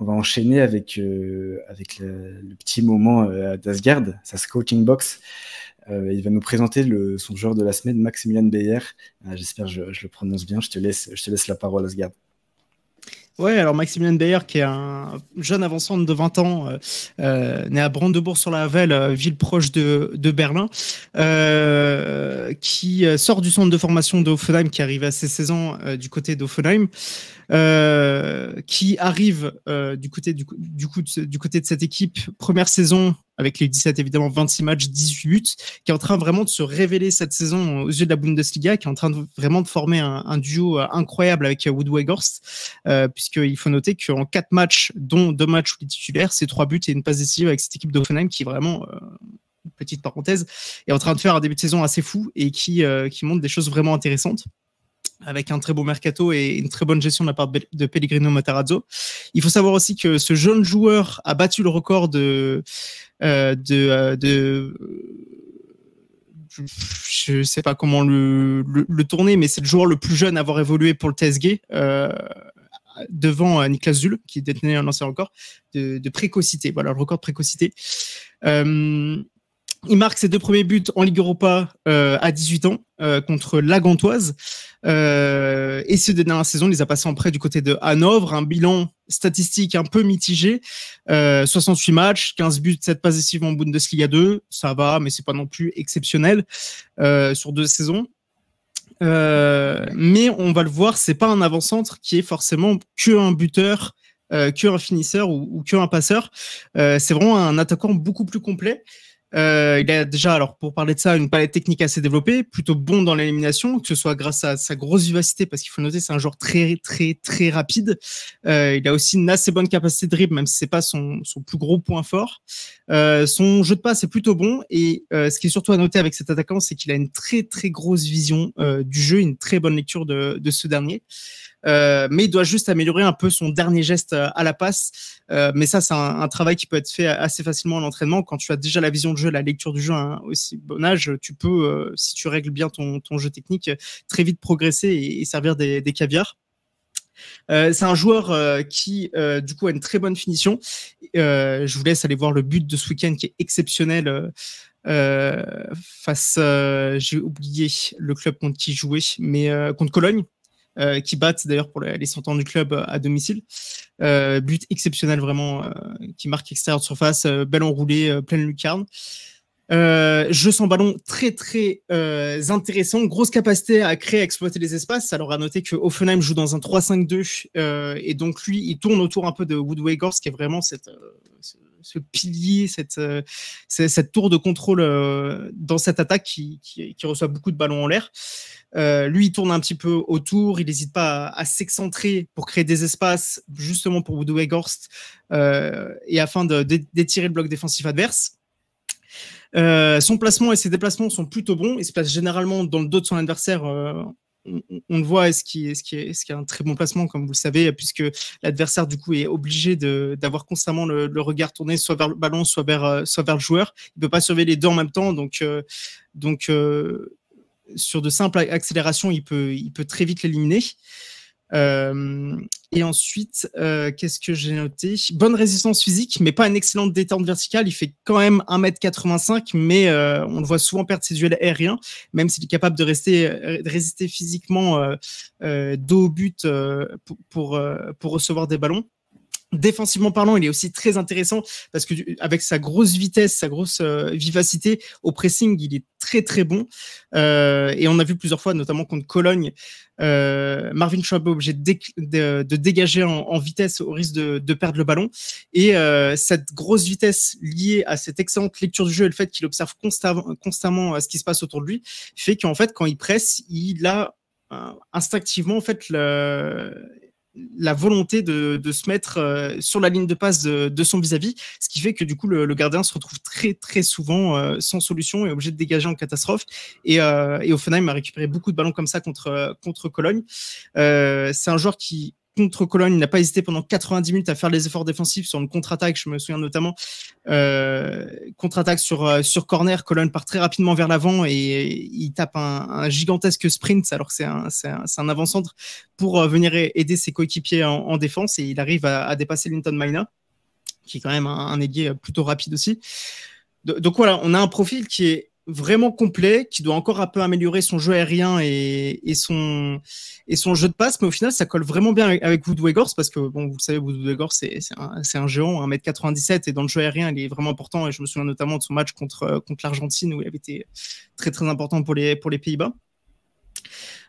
on va enchaîner avec, euh, avec le, petit moment d'Asgard, euh, sa coaching box. Euh, il va nous présenter le, son joueur de la semaine, Maximilian Beyer. Ah, j'espère que je, le prononce bien. Je te laisse, je te laisse la parole, Asgard. Ouais, alors Maximilian Bayer, qui est un jeune avançant de 20 ans, euh, euh, né à Brandebourg-sur-la-Velle, euh, ville proche de, Berlin, qui sort du centre de formation d'Offenheim, qui arrive à ses 16 du côté d'Offenheim, qui arrive du, côté, du côté de cette équipe, première saison avec les 17 évidemment 26 matchs, 18 buts, qui est en train vraiment de se révéler cette saison aux yeux de la Bundesliga, qui est en train de, vraiment de former un, duo euh, incroyable avec euh, Woodway-Gorst, euh, puisqu'il faut noter qu'en 4 matchs, dont deux matchs où il est titulaire, c'est trois buts et une passe décisive avec cette équipe d'Offenheim qui vraiment petite parenthèse, est en train de faire un début de saison assez fou et qui, qui montre des choses vraiment intéressantes avec un très beau mercato et une très bonne gestion de la part de Pellegrino Matarazzo. Il faut savoir aussi que ce jeune joueur a battu le record de Je euh, euh, de, je sais pas comment le, tourner, mais c'est le joueur le plus jeune à avoir évolué pour le TSG euh, devant Niklas Zul, qui détenait un ancien record de, précocité. Voilà, le record de précocité. il marque ses deux premiers buts en Ligue Europa à 18 ans contre la Gantoise. Euh, et ces dernières saisons, il les a passées en prêt du côté de Hanovre, un bilan statistique un peu mitigé. 68 euh, matchs, 15 buts, 7 passes décisives en Bundesliga 2, ça va, mais c'est pas non plus exceptionnel euh, sur deux saisons. mais on va le voir, c'est pas un avant-centre qui est forcément que un buteur que un finisseur ou, que un passeur. c'est vraiment un attaquant beaucoup plus complet. Euh, il a déjà, alors pour parler de ça, une palette technique assez développée, plutôt bon dans l'élimination, que ce soit grâce à sa grosse vivacité, parce qu'il faut noter c'est un joueur très très très rapide. Euh, il a aussi une assez bonne capacité de dribble, même si c'est pas son, son, plus gros point fort. Euh, son jeu de passe est plutôt bon et euh, ce qui est surtout à noter avec cet attaquant, c'est qu'il a une très très grosse vision du jeu, une très bonne lecture de, de ce dernier. Euh, mais il doit juste améliorer un peu son dernier geste à la passe. mais ça, c'est un, travail qui peut être fait assez facilement en entraînement quand tu as déjà la vision de la lecture du jeu hein, aussi bon âge, tu peux, euh, si tu règles bien ton, jeu technique, très vite progresser et, servir des, des caviars. Euh, c'est un joueur euh, qui, du coup, a une très bonne finition. je vous laisse aller voir le but de ce week-end qui est exceptionnel face, j'ai oublié le club contre qui jouait, mais contre Cologne. Euh, qui battent d'ailleurs pour les 100 ans du club euh, à domicile. Euh, but exceptionnel vraiment, qui marque extérieur de surface, ballon roulé, pleine lucarne. jeu sans ballon très très intéressant, grosse capacité à créer, à exploiter les espaces. Alors à noter que Offenheim joue dans un 3-5-2 et donc lui il tourne autour un peu de Woodway Gorse qui est vraiment cette ce pilier, cette, euh, cette tour de contrôle euh, dans cette attaque qui, reçoit beaucoup de ballons en l'air. Euh, lui, il tourne un petit peu autour, il n'hésite pas à, s'excentrer pour créer des espaces, justement pour Woodway Gorst, et afin d'étirer le bloc défensif adverse. son placement et ses déplacements sont plutôt bons. Il se place généralement dans le dos de son adversaire on, le voit ce qui est, un très bon placement, comme vous le savez, puisque l'adversaire du coup est obligé d'avoir constamment le, regard tourné soit vers le ballon, soit vers, euh, le joueur. Il peut pas surveiller les deux en même temps, donc euh, euh, sur de simples accélérations, il peut très vite l'éliminer. Euh, et ensuite, euh, qu'est-ce que j'ai noté Bonne résistance physique, mais pas une excellente détente verticale. Il fait quand même 1m85, mais euh, on le voit souvent perdre ses duels aériens, même s'il est capable de, rester, de résister physiquement dos au but pour, pour, pour recevoir des ballons. Défensivement parlant, il est aussi très intéressant parce que avec sa grosse vitesse, sa grosse vivacité au pressing, il est très très bon. Euh, et on a vu plusieurs fois, notamment contre Cologne, euh, Marvin Schwab obligé de, dégager en, vitesse au risque de, perdre le ballon. Et euh, cette grosse vitesse liée à cette excellente lecture du jeu et le fait qu'il observe constamment, constamment ce qui se passe autour de lui fait qu'en fait, quand il presse, il a instinctivement en fait le la volonté de, se mettre euh, sur la ligne de passe de, son vis-à-vis, ce qui fait que du coup le, gardien se retrouve très très souvent euh, sans solution et obligé de dégager en catastrophe. Et, euh, Offenheim a récupéré beaucoup de ballons comme ça contre contre Cologne. Euh, c'est un joueur qui contre Cologne. Il n'a pas hésité pendant 90 minutes à faire les efforts défensifs sur une contre-attaque. Je me souviens notamment euh, contre-attaque sur, euh, sur corner. Cologne part très rapidement vers l'avant et il tape un, gigantesque sprint alors que c'est un, un avant-centre pour euh, venir aider ses coéquipiers en, défense et il arrive à, dépasser Linton Mina, qui est quand même un, ailier plutôt rapide aussi. Donc voilà, on a un profil qui est vraiment complet, qui doit encore un peu améliorer son jeu aérien et, son, et son jeu de passe. Mais au final, ça colle vraiment bien avec Woodway Gorse parce que, bon, vous le savez, Woodway Gorse c'est un, un géant, 1m97, et dans le jeu aérien, il est vraiment important. Et je me souviens notamment de son match contre, euh, contre l'Argentine où il avait été très, très important pour les, pour les Pays-Bas.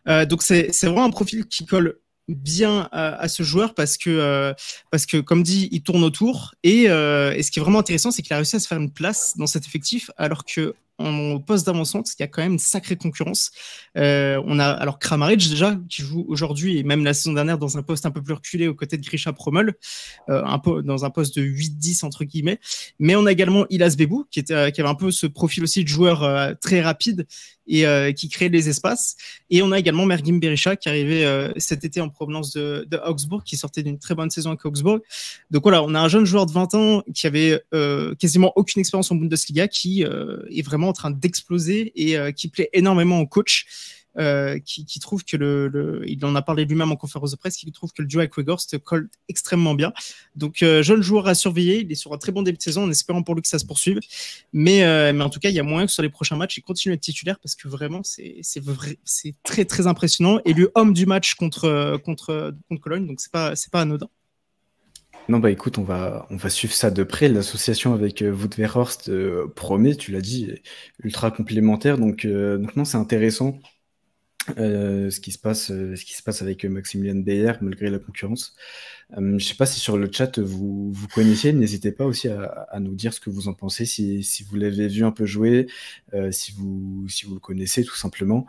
Euh, donc, c'est vraiment un profil qui colle bien à, ce joueur parce que, euh, parce que, comme dit, il tourne autour. Et, et ce qui est vraiment intéressant, c'est qu'il a réussi à se faire une place dans cet effectif, alors que on, poste d'avant-centre, qu'il y a quand même une sacrée concurrence. Euh, on a alors Kramaric déjà qui joue aujourd'hui et même la saison dernière dans un poste un peu plus reculé aux côtés de Grisha Promol, euh, un peu dans un poste de 8-10 entre guillemets. Mais on a également Ilas Bebou qui, était, euh, avait un peu ce profil aussi de joueur très rapide et euh, qui crée les espaces. Et on a également Mergim Berisha qui est arrivé euh, cet été en provenance de, de Augsbourg, qui sortait d'une très bonne saison avec Augsbourg. Donc voilà, on a un jeune joueur de 20 ans qui avait euh, quasiment aucune expérience en Bundesliga, qui est vraiment en train d'exploser et qui plaît énormément au coach. Euh, qui, trouve que le, il en a parlé lui-même en conférence de presse, qui trouve que le duo avec Weghorst colle extrêmement bien. Donc euh, jeune joueur à surveiller, il est sur un très bon début de saison, en espérant pour lui que ça se poursuive. Mais, euh, mais en tout cas, il y a moyen que sur les prochains matchs, il continue à être titulaire parce que vraiment, c'est c'est très très impressionnant. lui homme du match contre contre contre Cologne, donc c'est pas c'est pas anodin. Non, bah écoute, on va, on va suivre ça de près. L'association avec Woodverhorst promet, tu l'as dit, ultra complémentaire. Donc, donc non, c'est intéressant. Euh, ce, qui se passe, euh, ce qui se passe avec euh, Maximilian Bayer malgré la concurrence. je ne sais pas si sur le chat vous, vous connaissiez. n'hésitez pas aussi à, nous dire ce que vous en pensez, si, si vous l'avez vu un peu jouer, si, vous, si vous le connaissez tout simplement.